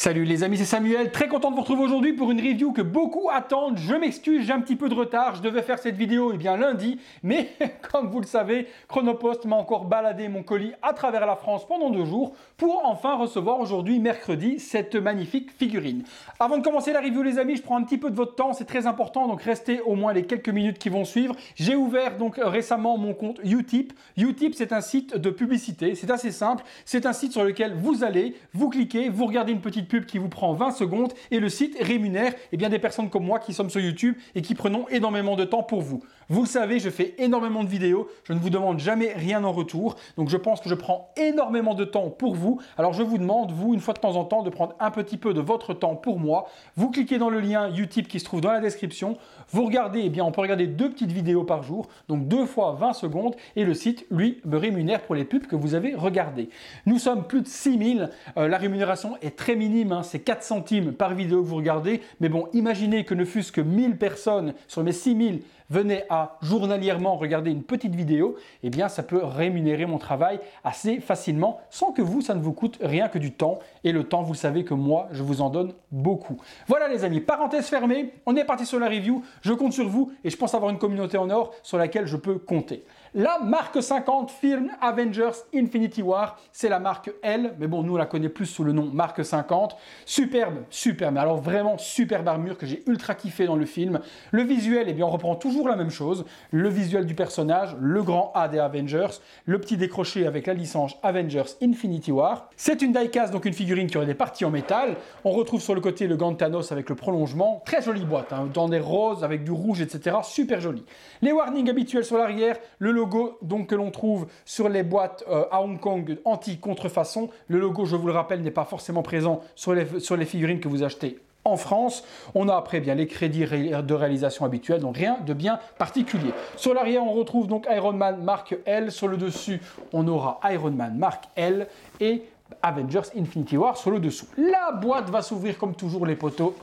Salut les amis, c'est Samuel, très content de vous retrouver aujourd'hui pour une review que beaucoup attendent. Je m'excuse, j'ai un petit peu de retard, je devais faire cette vidéo eh bien lundi, mais comme vous le savez, Chronopost m'a encore baladé mon colis à travers la France pendant deux jours pour enfin recevoir aujourd'hui mercredi cette magnifique figurine. Avant de commencer la review les amis, je prends un petit peu de votre temps, c'est très important, donc restez au moins les quelques minutes qui vont suivre. J'ai ouvert donc récemment mon compte Utip. Utip c'est un site de publicité, c'est assez simple, c'est un site sur lequel vous allez, vous cliquez, vous regardez une petite pub qui vous prend 20 secondes et le site rémunère et eh bien, des personnes comme moi qui sommes sur YouTube et qui prenons énormément de temps pour vous. Vous le savez, je fais énormément de vidéos, je ne vous demande jamais rien en retour, donc je pense que je prends énormément de temps pour vous. Alors je vous demande, vous, une fois de temps en temps, de prendre un petit peu de votre temps pour moi. Vous cliquez dans le lien Utip qui se trouve dans la description, vous regardez, eh bien on peut regarder deux petites vidéos par jour, donc deux fois 20 secondes, et le site, lui, me rémunère pour les pubs que vous avez regardées. Nous sommes plus de 6000, 000. Euh, la rémunération est très minime, hein. c'est 4 centimes par vidéo que vous regardez, mais bon, imaginez que ne fussent ce que 1000 personnes sur mes 6000 venez à journalièrement regarder une petite vidéo, eh bien ça peut rémunérer mon travail assez facilement sans que vous, ça ne vous coûte rien que du temps. Et le temps, vous savez que moi, je vous en donne beaucoup. Voilà les amis, parenthèse fermée, on est parti sur la review, je compte sur vous et je pense avoir une communauté en or sur laquelle je peux compter. La marque 50 film Avengers Infinity War, c'est la marque L, mais bon, nous la connaît plus sous le nom marque 50. Superbe, superbe, alors vraiment superbe armure que j'ai ultra kiffé dans le film. Le visuel, eh bien on reprend toujours la même chose. Le visuel du personnage, le grand A des Avengers, le petit décroché avec la licence Avengers Infinity War. C'est une diecast, donc une figurine qui aurait des parties en métal. On retrouve sur le côté le gant Thanos avec le prolongement. Très jolie boîte, hein, dans des roses avec du rouge, etc. Super joli. Les warnings habituels sur l'arrière, le logo logo donc que l'on trouve sur les boîtes euh, à Hong Kong anti-contrefaçon. Le logo, je vous le rappelle, n'est pas forcément présent sur les, sur les figurines que vous achetez en France. On a après bien les crédits de réalisation habituels, donc rien de bien particulier. Sur l'arrière, on retrouve donc Iron Man marque L. Sur le dessus, on aura Iron Man marque L. Et Avengers Infinity War sur le dessous. La boîte va s'ouvrir comme toujours les poteaux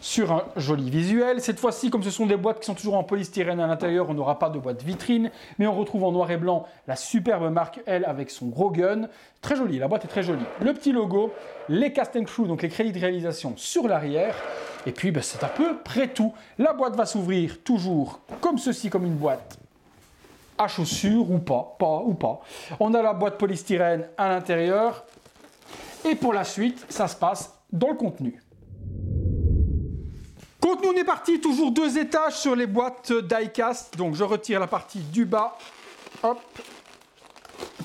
sur un joli visuel. Cette fois-ci, comme ce sont des boîtes qui sont toujours en polystyrène à l'intérieur, on n'aura pas de boîte vitrine, mais on retrouve en noir et blanc la superbe marque L avec son gros gun. Très joli, la boîte est très jolie. Le petit logo, les casting and crew, donc les crédits de réalisation sur l'arrière. Et puis, ben, c'est à peu près tout. La boîte va s'ouvrir toujours comme ceci, comme une boîte à chaussures ou pas, pas ou pas. On a la boîte polystyrène à l'intérieur et pour la suite, ça se passe dans le contenu. Contenu, on est parti, toujours deux étages sur les boîtes diecast. Donc je retire la partie du bas, hop,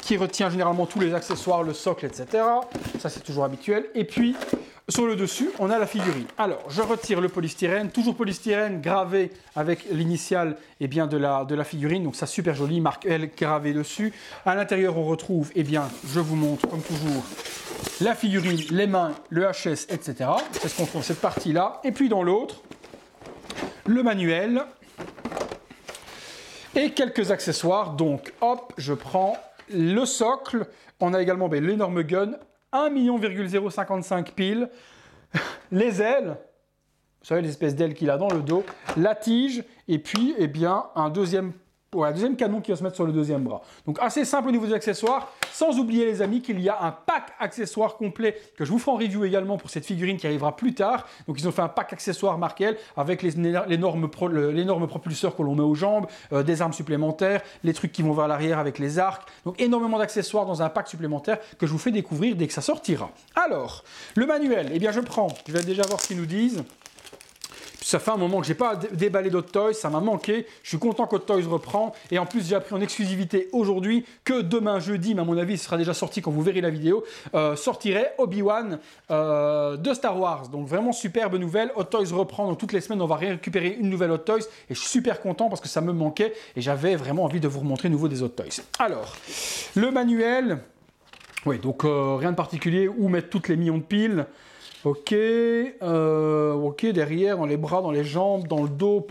qui retient généralement tous les accessoires, le socle, etc. Ça c'est toujours habituel. Et puis sur le dessus, on a la figurine. Alors, je retire le polystyrène, toujours polystyrène gravé avec l'initiale eh bien, de, la, de la figurine, donc ça super joli, marque L gravée dessus. À l'intérieur, on retrouve, eh bien, je vous montre comme toujours, la figurine, les mains, le HS, etc. C'est ce qu'on trouve cette partie-là. Et puis dans l'autre, le manuel et quelques accessoires. Donc, hop, je prends le socle. On a également ben, l'énorme gun, 1,055 million piles. Les ailes, vous savez, l'espèce d'ailes qu'il a dans le dos, la tige, et puis, eh bien, un deuxième Ouais, deuxième canon qui va se mettre sur le deuxième bras. Donc assez simple au niveau des accessoires, sans oublier les amis qu'il y a un pack accessoires complet que je vous ferai en review également pour cette figurine qui arrivera plus tard. Donc ils ont fait un pack accessoires Markel avec l'énorme propulseur que l'on met aux jambes, euh, des armes supplémentaires, les trucs qui vont vers l'arrière avec les arcs. Donc énormément d'accessoires dans un pack supplémentaire que je vous fais découvrir dès que ça sortira. Alors, le manuel, eh bien je prends, je vais déjà voir ce qu'ils nous disent ça fait un moment que j'ai pas déballé d'autres toys, ça m'a manqué. Je suis content qu'Hot Toys reprend. Et en plus, j'ai appris en exclusivité aujourd'hui que demain jeudi, mais à mon avis, ce sera déjà sorti quand vous verrez la vidéo, euh, sortirait Obi-Wan euh, de Star Wars. Donc vraiment superbe nouvelle. Hot Toys reprend. Donc toutes les semaines, on va récupérer une nouvelle Hot Toys. Et je suis super content parce que ça me manquait et j'avais vraiment envie de vous remontrer nouveau des Hot Toys. Alors, le manuel. Oui, donc euh, rien de particulier. Où mettre toutes les millions de piles. Ok, euh, ok, derrière, dans les bras, dans les jambes, dans le dos.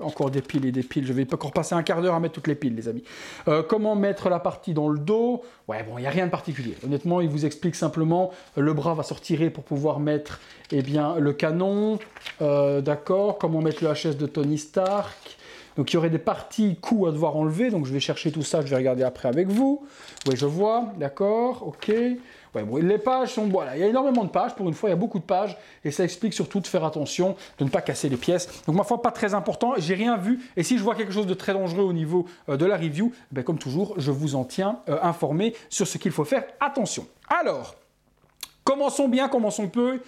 encore des piles et des piles. Je vais encore passer un quart d'heure à mettre toutes les piles, les amis. Euh, comment mettre la partie dans le dos Ouais, bon, il n'y a rien de particulier. Honnêtement, il vous explique simplement le bras va se retirer pour pouvoir mettre eh bien, le canon. Euh, d'accord Comment mettre le HS de Tony Stark donc il y aurait des parties coups à devoir enlever, donc je vais chercher tout ça, je vais regarder après avec vous. Oui, je vois, d'accord, ok les pages sont. Voilà, il y a énormément de pages. Pour une fois, il y a beaucoup de pages. Et ça explique surtout de faire attention, de ne pas casser les pièces. Donc, ma foi, pas très important. J'ai rien vu. Et si je vois quelque chose de très dangereux au niveau euh, de la review, ben, comme toujours, je vous en tiens euh, informé sur ce qu'il faut faire. Attention. Alors. Commençons bien, commençons peu.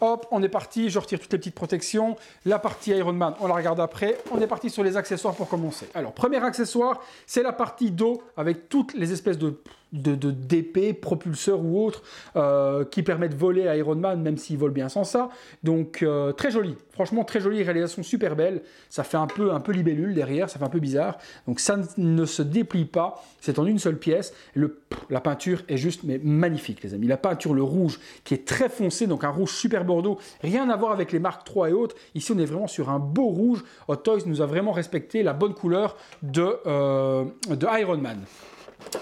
Hop, on est parti. Je retire toutes les petites protections. La partie Iron Man, on la regarde après. On est parti sur les accessoires pour commencer. Alors, premier accessoire, c'est la partie dos avec toutes les espèces de de d'épée, propulseur ou autre, euh, qui permet de voler à Iron Man, même s'il vole bien sans ça. Donc euh, très joli, franchement très joli, réalisation, super belle. Ça fait un peu un peu libellule derrière, ça fait un peu bizarre. Donc ça ne se déplie pas, c'est en une seule pièce. Le, la peinture est juste mais magnifique, les amis. La peinture, le rouge qui est très foncé, donc un rouge super bordeaux, rien à voir avec les marques 3 et autres. Ici on est vraiment sur un beau rouge. Hot Toys nous a vraiment respecté la bonne couleur de, euh, de Iron Man.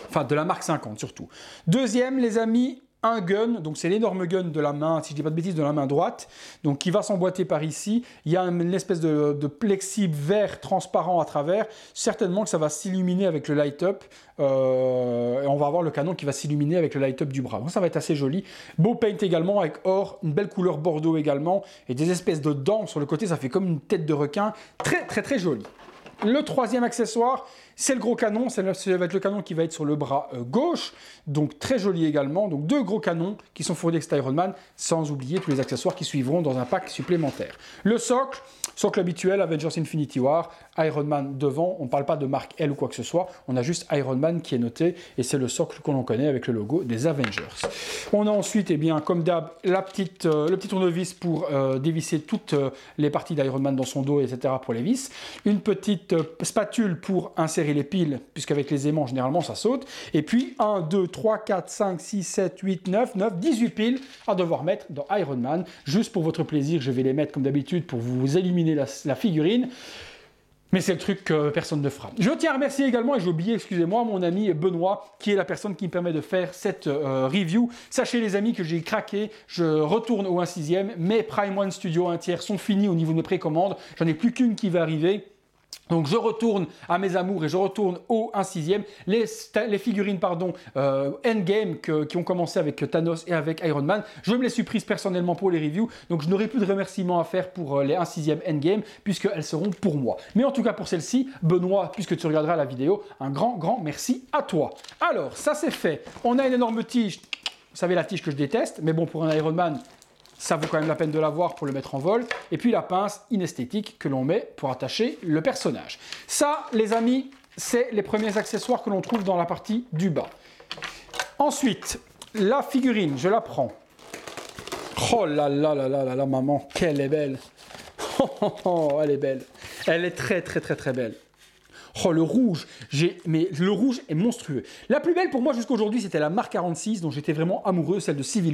Enfin, de la marque 50 surtout. Deuxième, les amis, un gun, donc c'est l'énorme gun de la main, si je dis pas de bêtises, de la main droite, donc qui va s'emboîter par ici. Il y a une espèce de, de plexi vert transparent à travers. Certainement que ça va s'illuminer avec le light-up. Euh, et on va avoir le canon qui va s'illuminer avec le light-up du bras. ça va être assez joli. Beau paint également avec or, une belle couleur bordeaux également, et des espèces de dents sur le côté, ça fait comme une tête de requin. Très très très joli. Le troisième accessoire, c'est le gros canon, c'est le canon qui va être sur le bras euh, gauche, donc très joli également. Donc deux gros canons qui sont fournis avec cet Man sans oublier tous les accessoires qui suivront dans un pack supplémentaire. Le socle, socle habituel Avengers Infinity War, Iron Man devant, on ne parle pas de marque L ou quoi que ce soit, on a juste Iron Man qui est noté et c'est le socle que l'on connaît avec le logo des Avengers. On a ensuite, eh bien, comme d'hab, la petite, euh, le petit tournevis pour euh, dévisser toutes les parties d'Iron Man dans son dos, etc. pour les vis. Une petite spatule pour insérer les piles, puisqu'avec les aimants, généralement, ça saute. Et puis, 1, 2, 3, 4, 5, 6, 7, 8, 9, 9, 18 piles à devoir mettre dans Iron Man. Juste pour votre plaisir, je vais les mettre comme d'habitude pour vous éliminer la, figurine. Mais c'est le truc que personne ne fera. Je tiens à remercier également, et j'ai oublié, excusez-moi, mon ami Benoît, qui est la personne qui me permet de faire cette euh, review. Sachez les amis que j'ai craqué, je retourne au 1 6 mais Prime One Studio 1 tiers sont finis au niveau de précommande précommandes. J'en ai plus qu'une qui va arriver. Donc je retourne à mes amours et je retourne au 1 sixième. Les, les figurines pardon, euh, Endgame qui ont commencé avec Thanos et avec Iron Man, je me les suis personnellement pour les reviews. Donc je n'aurai plus de remerciements à faire pour euh, les 1 sixième Endgame puisqu'elles seront pour moi. Mais en tout cas pour celle-ci, Benoît, puisque tu regarderas la vidéo, un grand, grand merci à toi. Alors ça c'est fait. On a une énorme tige. Vous savez la tige que je déteste, mais bon pour un Iron Man, ça vaut quand même la peine de l'avoir pour le mettre en vol. Et puis la pince inesthétique que l'on met pour attacher le personnage. Ça, les amis, c'est les premiers accessoires que l'on trouve dans la partie du bas. Ensuite, la figurine, je la prends. Oh là là là là là là, maman, qu'elle est belle. Oh, oh, oh, elle est belle. Elle est très très très très belle. Oh, le rouge j'ai, Mais le rouge est monstrueux. La plus belle pour moi jusqu'aujourd'hui, c'était la marque 46, dont j'étais vraiment amoureux, celle de Civil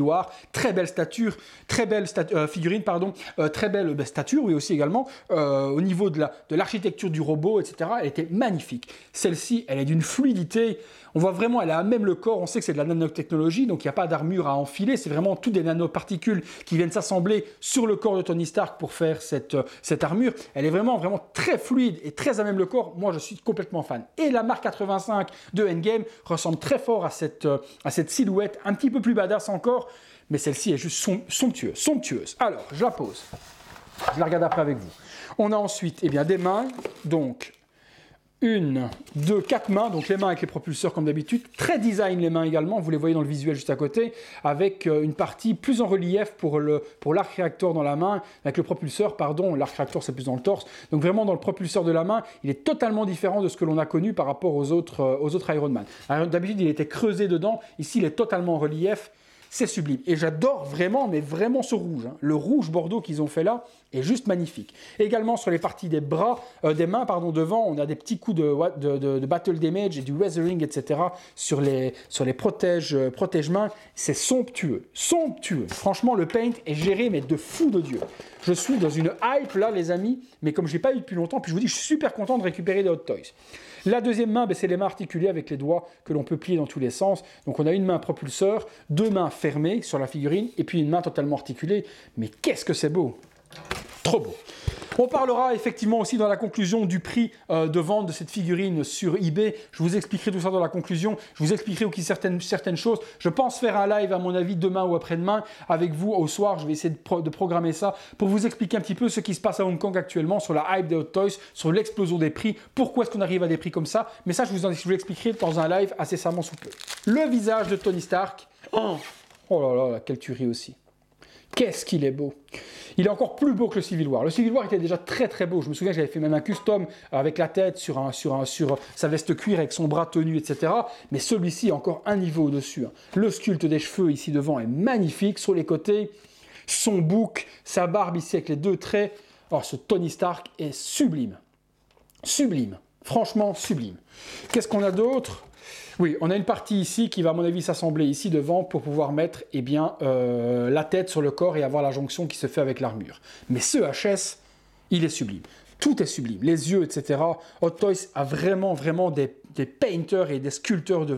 Très belle stature, très belle euh, figurine, pardon, euh, très belle bah, stature, oui aussi également, euh, au niveau de, la, de l'architecture du robot, etc. Elle était magnifique. Celle-ci, elle est d'une fluidité. On voit vraiment, elle a même le corps, on sait que c'est de la nanotechnologie, donc il n'y a pas d'armure à enfiler, c'est vraiment toutes des nanoparticules qui viennent s'assembler sur le corps de Tony Stark pour faire cette, euh, armure. Elle est vraiment, vraiment très fluide et très à même le corps. Moi, je suis complètement fan. Et la marque 85 de Endgame ressemble très fort à cette, euh, à cette silhouette, un petit peu plus badass encore, mais celle-ci est juste somptueuse, somptueuse. Alors, je la pose. Je la regarde après avec vous. On a ensuite eh bien, des mains, donc une, deux, quatre mains, donc les mains avec les propulseurs comme d'habitude, très design les mains également, vous les voyez dans le visuel juste à côté, avec euh, une partie plus en relief pour le pour l'arc réacteur dans la main, avec le propulseur, pardon, l'arc réacteur c'est plus dans le torse, donc vraiment dans le propulseur de la main, il est totalement différent de ce que l'on a connu par rapport aux autres, euh, aux autres Ironman. D'habitude il était creusé dedans, ici il est totalement en relief, c'est sublime. Et j'adore vraiment, mais vraiment ce rouge. Hein. Le rouge Bordeaux qu'ils ont fait là, est juste magnifique. Également sur les parties des bras, euh, des mains pardon, devant, on a des petits coups de, battle damage et du weathering, etc. sur les, sur les protèges, euh, protège mains. C'est somptueux, somptueux. Franchement, le paint est géré mais de fou de dieu. Je suis dans une hype là, les amis, mais comme je l'ai pas eu depuis longtemps, puis je vous dis, je suis super content de récupérer des hot toys. La deuxième main, ben, c'est les mains articulées avec les doigts que l'on peut plier dans tous les sens. Donc on a une main propulseur, deux mains fermées sur la figurine et puis une main totalement articulée. Mais qu'est-ce que c'est beau Trop beau. On parlera effectivement aussi dans la conclusion du prix euh, de vente de cette figurine sur eBay. Je vous expliquerai tout ça dans la conclusion. Je vous expliquerai aussi certaines, certaines choses. Je pense faire un live, à mon avis, demain ou après-demain avec vous au soir. Je vais essayer de, programmer ça pour vous expliquer un petit peu ce qui se passe à Hong Kong actuellement sur la hype des Hot Toys, sur l'explosion des prix, pourquoi est-ce qu'on arrive à des prix comme ça. Mais ça, je vous expliquerai dans un live assez sous peu. Le visage de Tony Stark. Oh, oh là là, quelle tuerie aussi. Qu'est-ce qu'il est beau Il est encore plus beau que le Civil War. Le Civil War était déjà très très beau. Je me souviens que j'avais fait même un custom avec la tête sur, un, sur, un, sur sa veste cuir avec son bras tenu, etc. Mais celui-ci a encore un niveau au-dessus. Hein. Le sculpte des cheveux ici devant est magnifique. Sur les côtés, son bouc, sa barbe ici avec les deux traits. Alors oh, ce Tony Stark est sublime. Sublime. Franchement, sublime. Qu'est-ce qu'on a d'autre oui, on a une partie ici qui va, à mon avis, s'assembler ici devant pour pouvoir mettre eh bien, euh, la tête sur le corps et avoir la jonction qui se fait avec l'armure. Mais ce HS, il est sublime. Tout est sublime. Les yeux, etc. Hot Toys a vraiment, vraiment des des painters et des sculpteurs de,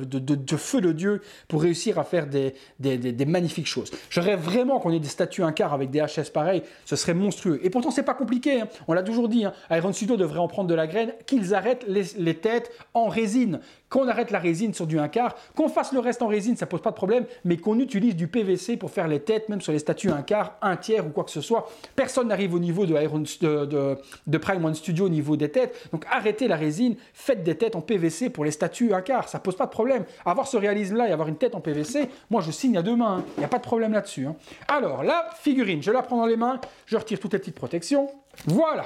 feu de Dieu pour réussir à faire des, des, magnifiques choses. j'aurais vraiment qu'on ait des statues un quart avec des HS pareils, ce serait monstrueux. Et pourtant, c'est pas compliqué, hein. on l'a toujours dit, hein. Iron Studio devrait en prendre de la graine, qu'ils arrêtent les, les, têtes en résine, qu'on arrête la résine sur du un quart, qu'on fasse le reste en résine, ça pose pas de problème, mais qu'on utilise du PVC pour faire les têtes, même sur les statues un quart, un tiers ou quoi que ce soit. Personne n'arrive au niveau de, Iron, de, de Prime One Studio au niveau des têtes, donc arrêtez la résine, faites des têtes en PVC pour les statues à car, ça pose pas de problème. Avoir ce réalisme-là et avoir une tête en PVC, moi je signe à deux mains, il hein. n'y a pas de problème là-dessus. Hein. Alors, la figurine, je la prends dans les mains, je retire toutes les petites protections. Voilà,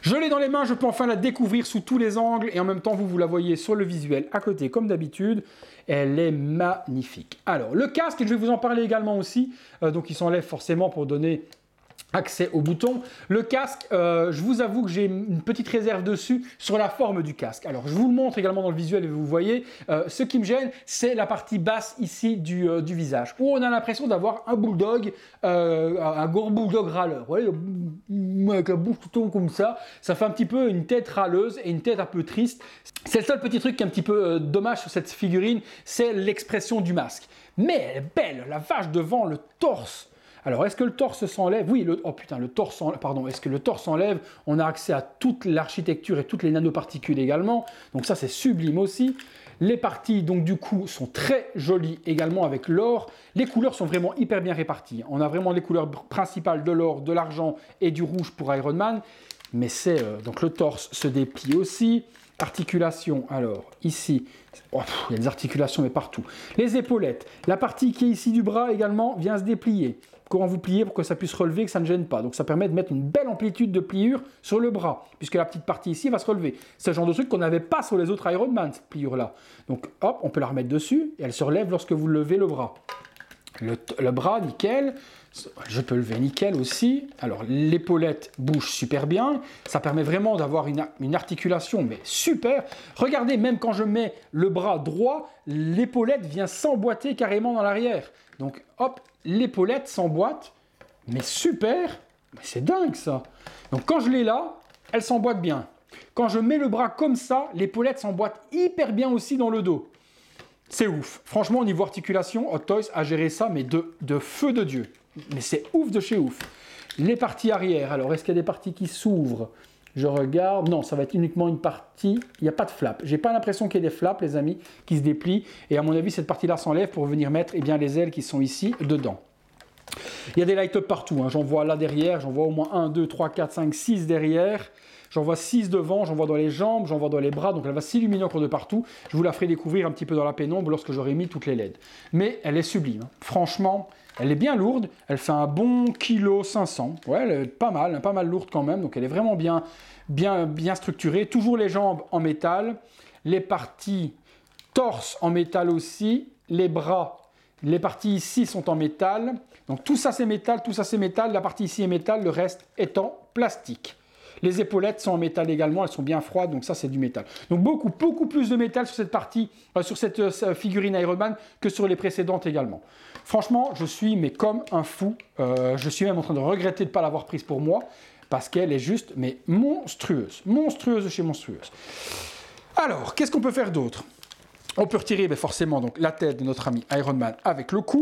je l'ai dans les mains, je peux enfin la découvrir sous tous les angles et en même temps vous vous la voyez sur le visuel à côté comme d'habitude. Elle est magnifique. Alors le casque, je vais vous en parler également aussi, euh, donc il s'enlève forcément pour donner accès au bouton. Le casque, euh, je vous avoue que j'ai une petite réserve dessus sur la forme du casque. Alors je vous le montre également dans le visuel et vous voyez, euh, ce qui me gêne, c'est la partie basse ici du, euh, visage, où on a l'impression d'avoir un bulldog, un gros bulldog râleur. Vous voyez, avec la bouche tout comme ça, ça fait un petit peu une tête râleuse et une tête un peu triste. C'est le seul petit truc qui est un petit peu dommage sur cette figurine, c'est l'expression du masque. Mais elle est belle, la vache devant, le torse, alors, est-ce que le torse s'enlève Oui, le, oh putain, le torse pardon, est-ce que le torse s'enlève On a accès à toute l'architecture et toutes les nanoparticules également. Donc ça, c'est sublime aussi. Les parties, donc du coup, sont très jolies également avec l'or. Les couleurs sont vraiment hyper bien réparties. On a vraiment les couleurs principales de l'or, de l'argent et du rouge pour Iron Man. Mais c'est euh, donc le torse se déplie aussi. Articulations, alors, ici, oh, il y a des articulations mais partout. Les épaulettes, la partie qui est ici du bras également vient se déplier. Comment vous pliez pour que ça puisse relever que ça ne gêne pas. Donc ça permet de mettre une belle amplitude de pliure sur le bras, puisque la petite partie ici va se relever. C'est le genre de truc qu'on n'avait pas sur les autres Ironman, cette pliure-là. Donc hop, on peut la remettre dessus et elle se relève lorsque vous levez le bras. Le, le bras, nickel. Je peux lever nickel aussi. Alors l'épaulette bouge super bien. Ça permet vraiment d'avoir une, articulation, mais super. Regardez, même quand je mets le bras droit, l'épaulette vient s'emboîter carrément dans l'arrière. Donc hop, l'épaulette s'emboîte, mais super. Mais c'est dingue ça. Donc quand je l'ai là, elle s'emboîte bien. Quand je mets le bras comme ça, l'épaulette s'emboîte hyper bien aussi dans le dos. C'est ouf. Franchement, au niveau articulation, Hot Toys a géré ça, mais de, feu de Dieu. Mais c'est ouf de chez ouf. Les parties arrière, alors est-ce qu'il y a des parties qui s'ouvrent Je regarde. Non, ça va être uniquement une partie. Il n'y a pas de flap. J'ai pas l'impression qu'il y ait des flaps, les amis, qui se déplient. Et à mon avis, cette partie-là s'enlève pour venir mettre eh bien, les ailes qui sont ici dedans. Il y a des light-up partout. Hein. J'en vois là derrière, j'en vois au moins 1, 2, 3, 4, 5, 6 derrière. J'en vois 6 devant, j'en vois dans les jambes, j'en vois dans les bras. Donc elle va s'illuminer encore de partout. Je vous la ferai découvrir un petit peu dans la pénombre lorsque j'aurai mis toutes les LED. Mais elle est sublime. Hein. Franchement, elle est bien lourde. Elle fait un bon kilo 500. Ouais, elle est pas mal, hein, pas mal lourde quand même. Donc elle est vraiment bien, bien, bien structurée. Toujours les jambes en métal. Les parties torse en métal aussi. Les bras les parties ici sont en métal. Donc tout ça c'est métal, tout ça c'est métal. La partie ici est métal, le reste est en plastique. Les épaulettes sont en métal également, elles sont bien froides, donc ça c'est du métal. Donc beaucoup, beaucoup plus de métal sur cette partie, euh, sur cette euh, figurine Iron Man que sur les précédentes également. Franchement, je suis mais comme un fou. Euh, je suis même en train de regretter de ne pas l'avoir prise pour moi, parce qu'elle est juste mais monstrueuse. Monstrueuse chez monstrueuse. Alors, qu'est-ce qu'on peut faire d'autre on peut retirer mais ben, forcément donc, la tête de notre ami Iron Man avec le cou.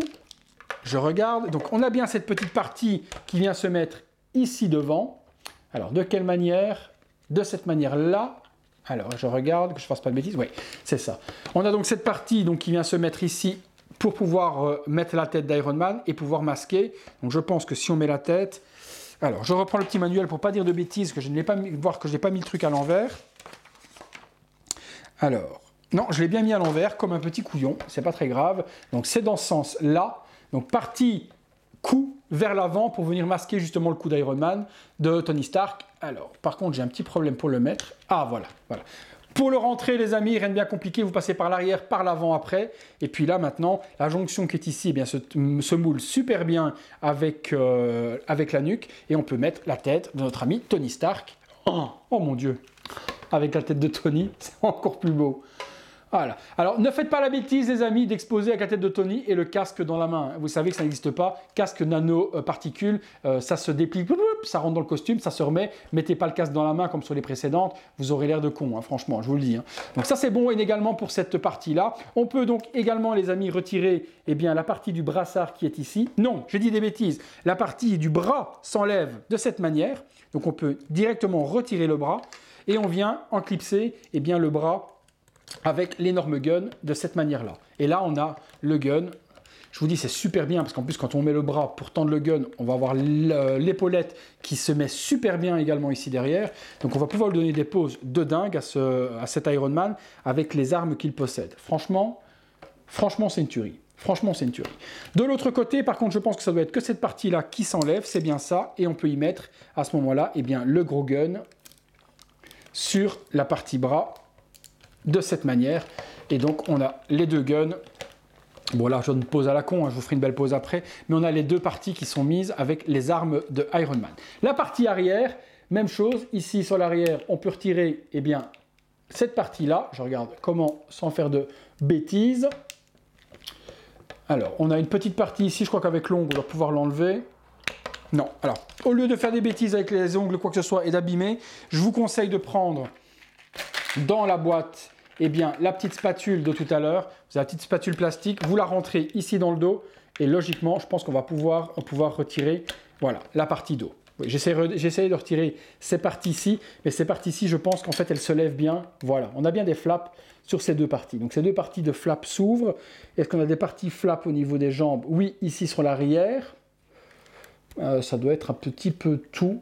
Je regarde. Donc on a bien cette petite partie qui vient se mettre ici devant. Alors de quelle manière De cette manière-là. Alors je regarde, que je ne fasse pas de bêtises. Oui, c'est ça. On a donc cette partie donc, qui vient se mettre ici pour pouvoir euh, mettre la tête d'Iron Man et pouvoir masquer. Donc je pense que si on met la tête... Alors je reprends le petit manuel pour pas dire de bêtises, que je pas voir que je n'ai pas mis le truc à l'envers. Alors, non, je l'ai bien mis à l'envers, comme un petit couillon, c'est pas très grave. Donc c'est dans ce sens-là. Donc partie coup vers l'avant pour venir masquer justement le coup d'Iron Man de Tony Stark. Alors, par contre, j'ai un petit problème pour le mettre. Ah, voilà, voilà. Pour le rentrer, les amis, rien de bien compliqué, vous passez par l'arrière, par l'avant après. Et puis là, maintenant, la jonction qui est ici eh bien, se, moule super bien avec, euh, avec la nuque. Et on peut mettre la tête de notre ami Tony Stark. oh, oh mon Dieu Avec la tête de Tony, c'est encore plus beau. Alors ne faites pas la bêtise, les amis, d'exposer avec la tête de Tony et le casque dans la main. Vous savez que ça n'existe pas. Casque nanoparticule, euh, euh, ça se déplie, ça rentre dans le costume, ça se remet. Mettez pas le casque dans la main comme sur les précédentes. Vous aurez l'air de con, hein, franchement, je vous le dis. Hein. Donc ça c'est bon et également pour cette partie-là. On peut donc également, les amis, retirer eh bien, la partie du brassard qui est ici. Non, j'ai dit des bêtises. La partie du bras s'enlève de cette manière. Donc on peut directement retirer le bras et on vient enclipser eh bien, le bras avec l'énorme gun de cette manière-là. Et là, on a le gun. Je vous dis, c'est super bien parce qu'en plus, quand on met le bras pour tendre le gun, on va avoir euh, l'épaulette qui se met super bien également ici derrière. Donc, on va pouvoir lui donner des poses de dingue à, à cet Iron Man avec les armes qu'il possède. Franchement, franchement, c'est une tuerie. Franchement, c'est une tuerie. De l'autre côté, par contre, je pense que ça doit être que cette partie-là qui s'enlève. C'est bien ça. Et on peut y mettre à ce moment-là eh le gros gun sur la partie bras de cette manière. Et donc on a les deux guns. Bon là je donne pose à la con, hein, je vous ferai une belle pause après. Mais on a les deux parties qui sont mises avec les armes de Iron Man. La partie arrière, même chose. Ici sur l'arrière, on peut retirer eh bien, cette partie-là. Je regarde comment sans faire de bêtises. Alors, on a une petite partie ici, je crois qu'avec l'ongle, on va pouvoir l'enlever. Non, alors, au lieu de faire des bêtises avec les ongles, quoi que ce soit, et d'abîmer, je vous conseille de prendre dans la boîte eh bien, la petite spatule de tout à l'heure, vous avez la petite spatule plastique, vous la rentrez ici dans le dos et logiquement, je pense qu'on va pouvoir, pouvoir retirer voilà, la partie dos. J'ai J'essaie de retirer ces parties-ci, mais ces parties-ci, je pense qu'en fait, elles se lèvent bien. Voilà, on a bien des flaps sur ces deux parties. Donc, ces deux parties de flaps s'ouvrent. Est-ce qu'on a des parties flaps au niveau des jambes Oui, ici sur l'arrière. Euh, ça doit être un petit peu tout.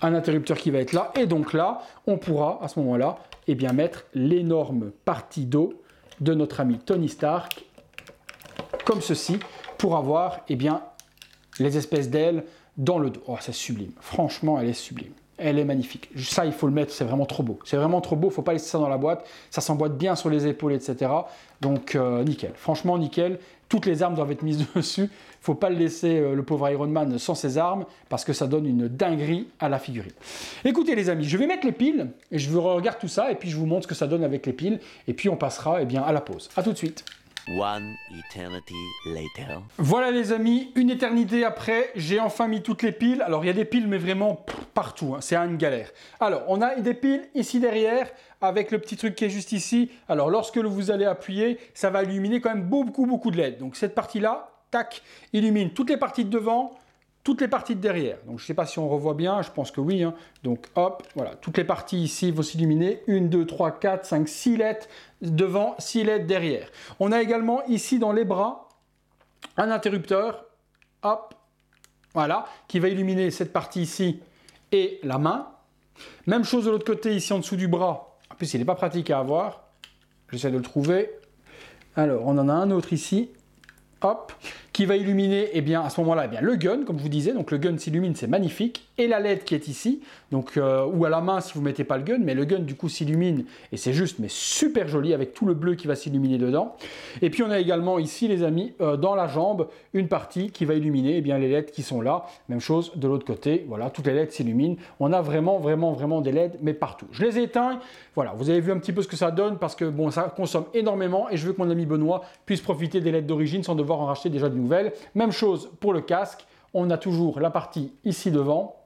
Un interrupteur qui va être là. Et donc là, on pourra, à ce moment-là, et bien mettre l'énorme partie d'eau de notre ami Tony Stark, comme ceci, pour avoir et eh bien, les espèces d'ailes dans le dos. Oh, c'est sublime. Franchement, elle est sublime elle est magnifique. Ça, il faut le mettre, c'est vraiment trop beau. C'est vraiment trop beau, faut pas laisser ça dans la boîte. Ça s'emboîte bien sur les épaules, etc. Donc, euh, nickel. Franchement, nickel. Toutes les armes doivent être mises dessus. Faut pas le laisser, euh, le pauvre Iron Man, sans ses armes, parce que ça donne une dinguerie à la figurine. Écoutez, les amis, je vais mettre les piles, et je vous regarde tout ça, et puis je vous montre ce que ça donne avec les piles, et puis on passera eh bien, à la pause. A tout de suite. Voilà les amis, une éternité après, j'ai enfin mis toutes les piles. Alors il y a des piles mais vraiment partout, hein. c'est une galère. Alors on a des piles ici derrière avec le petit truc qui est juste ici. Alors lorsque vous allez appuyer, ça va illuminer quand même beaucoup beaucoup de LED. Donc cette partie là, tac, illumine toutes les parties de devant, toutes les parties de derrière. Donc je ne sais pas si on revoit bien, je pense que oui. Hein. Donc hop, voilà, toutes les parties ici vont s'illuminer. Une, deux, trois, quatre, cinq, six lettres devant, 6 lettres derrière. On a également ici dans les bras un interrupteur, hop, voilà, qui va illuminer cette partie ici et la main. Même chose de l'autre côté ici en dessous du bras. En plus, il n'est pas pratique à avoir. J'essaie de le trouver. Alors, on en a un autre ici. Hop qui va illuminer et eh bien, à ce moment-là eh bien, le gun, comme je vous disais. Donc le gun s'illumine, c'est magnifique. Et la LED qui est ici, donc, euh, ou à la main si vous mettez pas le gun, mais le gun du coup s'illumine et c'est juste mais super joli avec tout le bleu qui va s'illuminer dedans. Et puis on a également ici, les amis, euh, dans la jambe, une partie qui va illuminer et eh bien, les LED qui sont là. Même chose de l'autre côté, voilà, toutes les LED s'illuminent. On a vraiment, vraiment, vraiment des LED, mais partout. Je les éteins, voilà, vous avez vu un petit peu ce que ça donne parce que bon, ça consomme énormément et je veux que mon ami Benoît puisse profiter des LED d'origine sans devoir en racheter déjà de nouveau même chose pour le casque, on a toujours la partie ici devant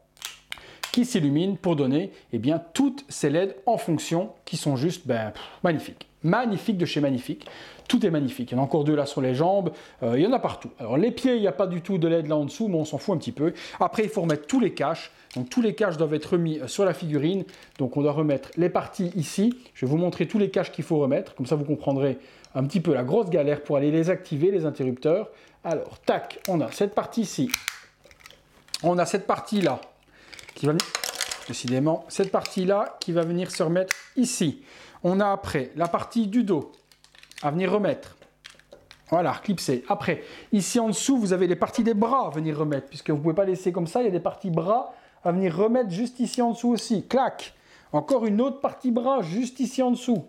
qui s'illumine pour donner eh bien, toutes ces LED en fonction qui sont juste ben, magnifiques. Magnifique de chez magnifique. Tout est magnifique. Il y en a encore deux là sur les jambes. Euh, il y en a partout. Alors les pieds, il n'y a pas du tout de LED là en dessous, mais on s'en fout un petit peu. Après, il faut remettre tous les caches. Donc tous les caches doivent être remis euh, sur la figurine. Donc on doit remettre les parties ici. Je vais vous montrer tous les caches qu'il faut remettre. Comme ça, vous comprendrez un petit peu la grosse galère pour aller les activer, les interrupteurs. Alors, tac, on a cette partie-ci. On a cette partie-là qui va décidément, cette partie-là qui va venir se remettre ici. On a après la partie du dos à venir remettre. Voilà, clipser. Après, ici en dessous, vous avez les parties des bras à venir remettre, puisque vous ne pouvez pas laisser comme ça, il y a des parties bras à venir remettre juste ici en dessous aussi. Clac Encore une autre partie bras juste ici en dessous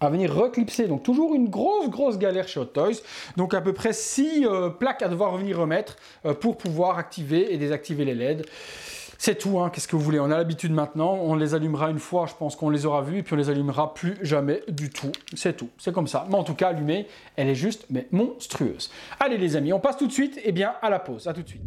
à venir reclipser. Donc toujours une grosse, grosse galère chez Hot Toys. Donc à peu près 6 euh, plaques à devoir venir remettre euh, pour pouvoir activer et désactiver les LED. C'est tout, hein, qu'est-ce que vous voulez On a l'habitude maintenant, on les allumera une fois, je pense qu'on les aura vus, et puis on les allumera plus jamais du tout. C'est tout, c'est comme ça. Mais en tout cas, allumée, elle est juste, mais monstrueuse. Allez les amis, on passe tout de suite, et eh bien, à la pause. À tout de suite.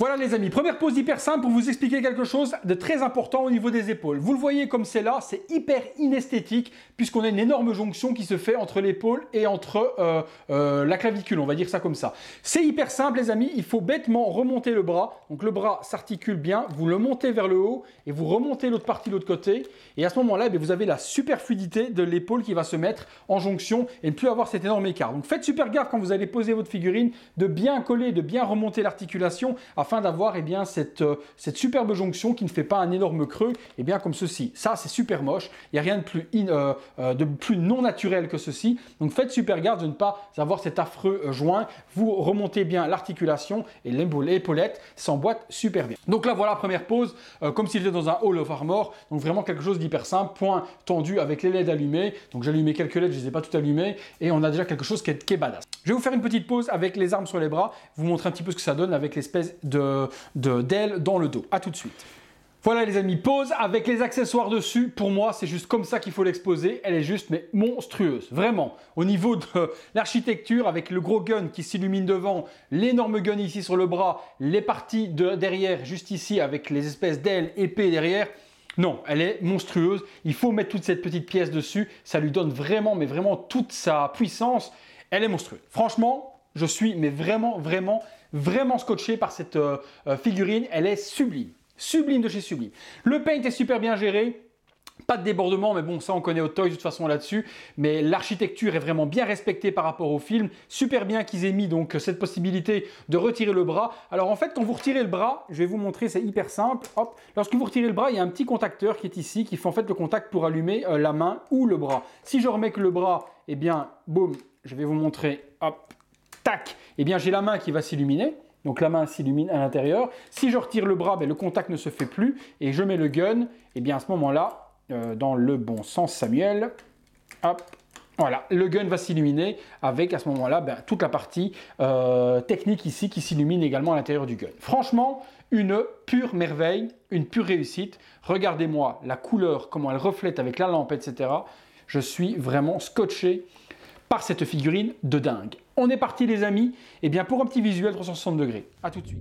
Voilà les amis, première pose hyper simple pour vous expliquer quelque chose de très important au niveau des épaules. Vous le voyez comme c'est là, c'est hyper inesthétique puisqu'on a une énorme jonction qui se fait entre l'épaule et entre euh, euh, la clavicule, on va dire ça comme ça. C'est hyper simple les amis, il faut bêtement remonter le bras. Donc le bras s'articule bien, vous le montez vers le haut et vous remontez l'autre partie de l'autre côté. Et à ce moment-là, eh vous avez la super fluidité de l'épaule qui va se mettre en jonction et ne plus avoir cet énorme écart. Donc faites super gaffe quand vous allez poser votre figurine de bien coller, de bien remonter l'articulation afin d'avoir eh bien cette, euh, cette, superbe jonction qui ne fait pas un énorme creux, et eh bien comme ceci. Ça, c'est super moche. Il n'y a rien de plus, euh, euh, de plus non naturel que ceci. Donc faites super garde de ne pas avoir cet affreux joint. Vous remontez bien l'articulation et l'épaulette s'emboîte super bien. Donc là, voilà, première pause comme si j'étais dans un Hall of Armor. Donc vraiment quelque chose d'hyper simple. Point tendu avec les LED allumés. Donc j'allumais quelques LED, je ne les ai pas toutes allumées Et on a déjà quelque chose qui est, qui est badass. Je vais vous faire une petite pause avec les armes sur les bras, vous montrer un petit peu ce que ça donne avec l'espèce de de, dans le dos. A tout de suite. Voilà les amis, pose avec les accessoires dessus. Pour moi, c'est juste comme ça qu'il faut l'exposer. Elle est juste mais monstrueuse, vraiment. Au niveau de l'architecture, avec le gros gun qui s'illumine devant, l'énorme gun ici sur le bras, les parties de derrière juste ici avec les espèces d'ailes épées derrière. Non, elle est monstrueuse. Il faut mettre toute cette petite pièce dessus. Ça lui donne vraiment, mais vraiment toute sa puissance. Elle est monstrueuse. Franchement, je suis mais vraiment, vraiment vraiment scotché par cette euh, euh, figurine. Elle est sublime. Sublime de chez sublime. Le paint est super bien géré. Pas de débordement, mais bon, ça on connaît au Toys de toute façon là-dessus. Mais l'architecture est vraiment bien respectée par rapport au film. Super bien qu'ils aient mis donc cette possibilité de retirer le bras. Alors en fait, quand vous retirez le bras, je vais vous montrer, c'est hyper simple. Hop, lorsque vous retirez le bras, il y a un petit contacteur qui est ici, qui fait en fait le contact pour allumer euh, la main ou le bras. Si je remets que le bras, eh bien, boum, je vais vous montrer. Hop, tac, eh bien j'ai la main qui va s'illuminer. Donc la main s'illumine à l'intérieur. Si je retire le bras, ben, le contact ne se fait plus. Et je mets le gun, et eh bien à ce moment-là, euh, dans le bon sens, Samuel, hop, voilà, le gun va s'illuminer avec à ce moment-là ben, toute la partie euh, technique ici qui s'illumine également à l'intérieur du gun. Franchement, une pure merveille, une pure réussite. Regardez-moi la couleur, comment elle reflète avec la lampe, etc. Je suis vraiment scotché par cette figurine de dingue. On est parti les amis, et eh bien pour un petit visuel 360 degrés. A tout de suite.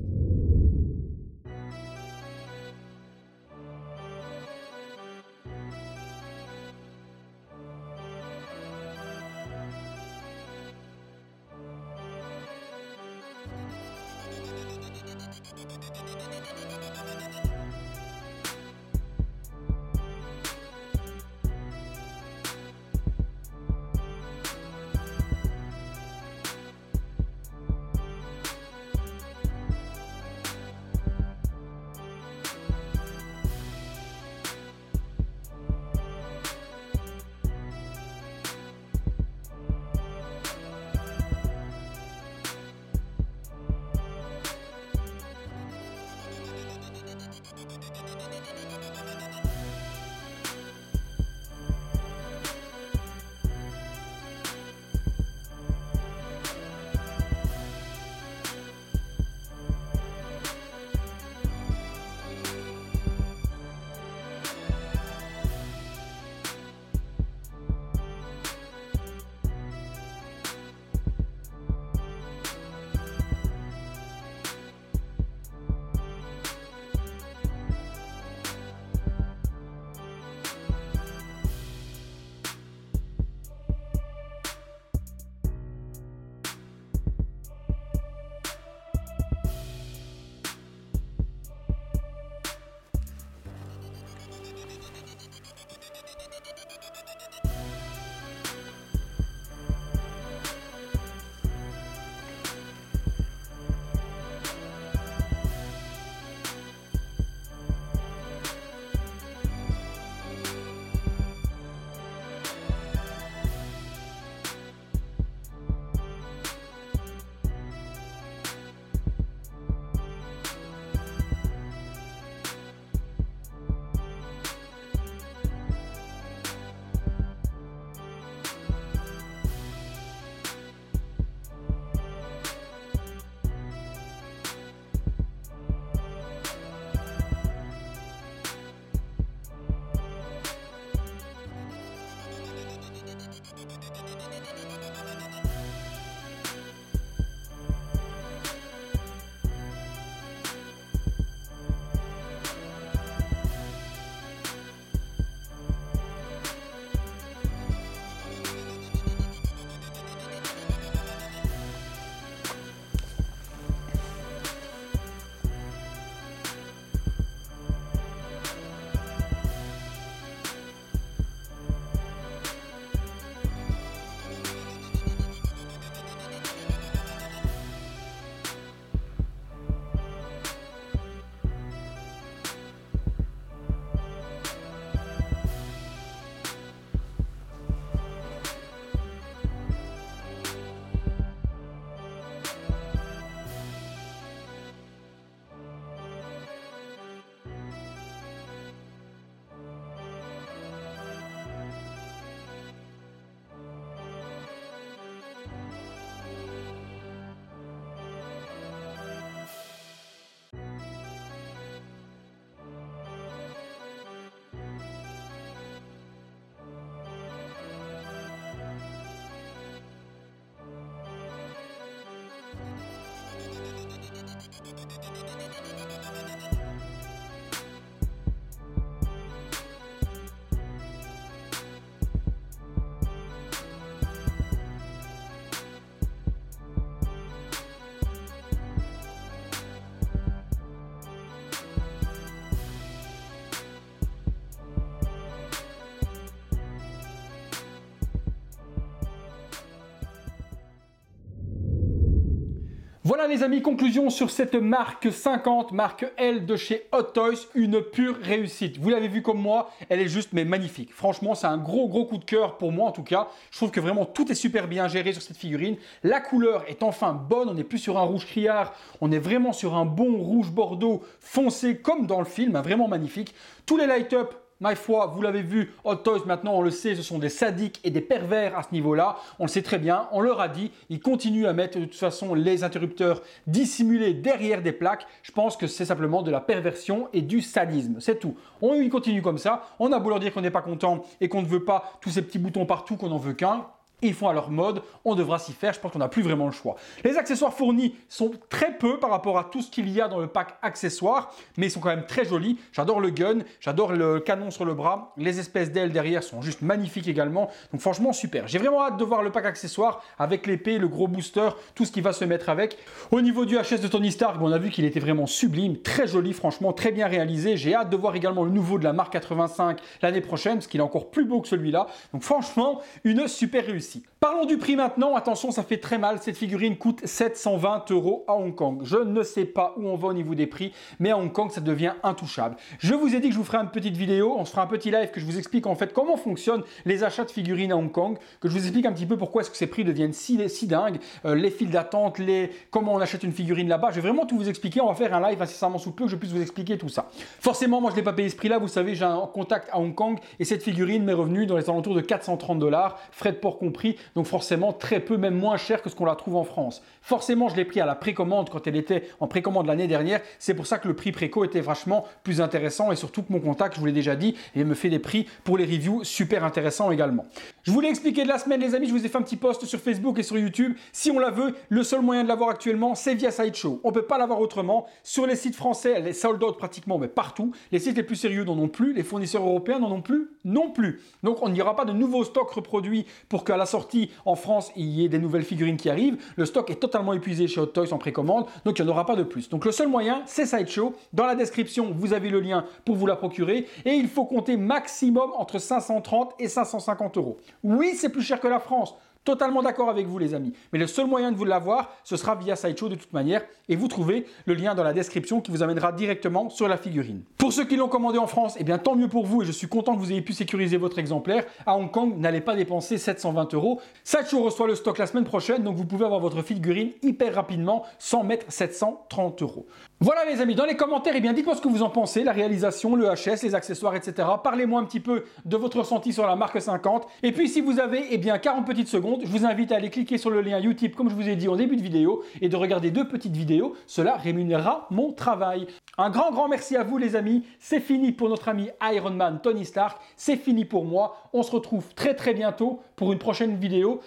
Voilà les amis, conclusion sur cette marque 50, marque L de chez Hot Toys, une pure réussite. Vous l'avez vu comme moi, elle est juste mais magnifique. Franchement, c'est un gros gros coup de cœur pour moi en tout cas. Je trouve que vraiment tout est super bien géré sur cette figurine. La couleur est enfin bonne, on n'est plus sur un rouge criard, on est vraiment sur un bon rouge bordeaux foncé comme dans le film, hein, vraiment magnifique. Tous les light-up My foi, vous l'avez vu, Hot Toys maintenant on le sait, ce sont des sadiques et des pervers à ce niveau-là, on le sait très bien, on leur a dit, ils continuent à mettre de toute façon les interrupteurs dissimulés derrière des plaques, je pense que c'est simplement de la perversion et du sadisme, c'est tout. On y continue comme ça, on a beau leur dire qu'on n'est pas content et qu'on ne veut pas tous ces petits boutons partout, qu'on n'en veut qu'un, ils font à leur mode, on devra s'y faire, je pense qu'on n'a plus vraiment le choix. Les accessoires fournis sont très peu par rapport à tout ce qu'il y a dans le pack accessoires, mais ils sont quand même très jolis. J'adore le gun, j'adore le canon sur le bras, les espèces d'ailes derrière sont juste magnifiques également, donc franchement super. J'ai vraiment hâte de voir le pack accessoires avec l'épée, le gros booster, tout ce qui va se mettre avec. Au niveau du HS de Tony Stark, on a vu qu'il était vraiment sublime, très joli franchement, très bien réalisé. J'ai hâte de voir également le nouveau de la marque 85 l'année prochaine, parce qu'il est encore plus beau que celui-là. Donc franchement, une super réussite. Si Parlons du prix maintenant. Attention, ça fait très mal. Cette figurine coûte 720 euros à Hong Kong. Je ne sais pas où on va au niveau des prix, mais à Hong Kong, ça devient intouchable. Je vous ai dit que je vous ferai une petite vidéo. On se fera un petit live que je vous explique en fait comment fonctionnent les achats de figurines à Hong Kong, que je vous explique un petit peu pourquoi est-ce que ces prix deviennent si, dingues, euh, les files d'attente, les comment on achète une figurine là-bas. Je vais vraiment tout vous expliquer. On va faire un live simplement sous peu que je puisse vous expliquer tout ça. Forcément, moi, je l'ai pas payé ce prix-là. Vous savez, j'ai un contact à Hong Kong et cette figurine m'est revenue dans les alentours de 430 dollars, frais de port compris donc forcément très peu, même moins cher que ce qu'on la trouve en France. Forcément, je l'ai pris à la précommande quand elle était en précommande l'année dernière, c'est pour ça que le prix préco était vachement plus intéressant et surtout que mon contact, je vous l'ai déjà dit, il me fait des prix pour les reviews super intéressants également. Je vous l'ai expliqué de la semaine les amis, je vous ai fait un petit post sur Facebook et sur YouTube. Si on la veut, le seul moyen de l'avoir actuellement, c'est via Sideshow. On peut pas l'avoir autrement. Sur les sites français, elle est sold out pratiquement, mais partout. Les sites les plus sérieux n'en ont plus, les fournisseurs européens n'en ont plus, non plus. Donc on n'ira pas de nouveaux stocks reproduits pour qu'à la sortie en France, il y ait des nouvelles figurines qui arrivent. Le stock est totalement épuisé chez Hot Toys en précommande, donc il n'y en aura pas de plus. Donc le seul moyen, c'est Sideshow. Dans la description, vous avez le lien pour vous la procurer. Et il faut compter maximum entre 530 et 550 euros. Oui, c'est plus cher que la France. Totalement d'accord avec vous les amis. Mais le seul moyen de vous l'avoir, ce sera via Sideshow de toute manière. Et vous trouvez le lien dans la description qui vous amènera directement sur la figurine. Pour ceux qui l'ont commandé en France, et eh bien tant mieux pour vous et je suis content que vous ayez pu sécuriser votre exemplaire. À Hong Kong, n'allez pas dépenser 720 euros. Sideshow reçoit le stock la semaine prochaine, donc vous pouvez avoir votre figurine hyper rapidement sans mettre 730 euros. Voilà les amis, dans les commentaires, eh bien dites-moi ce que vous en pensez, la réalisation, le HS, les accessoires, etc. Parlez-moi un petit peu de votre ressenti sur la marque 50. Et puis si vous avez eh bien 40 petites secondes, je vous invite à aller cliquer sur le lien YouTube comme je vous ai dit en début de vidéo et de regarder deux petites vidéos. Cela rémunérera mon travail. Un grand grand merci à vous les amis. C'est fini pour notre ami Iron Man Tony Stark. C'est fini pour moi. On se retrouve très très bientôt pour une prochaine vidéo,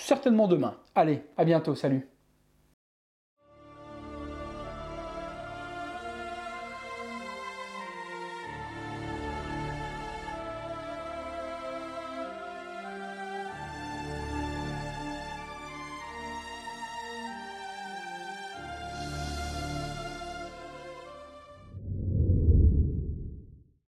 certainement demain. Allez, à bientôt, salut.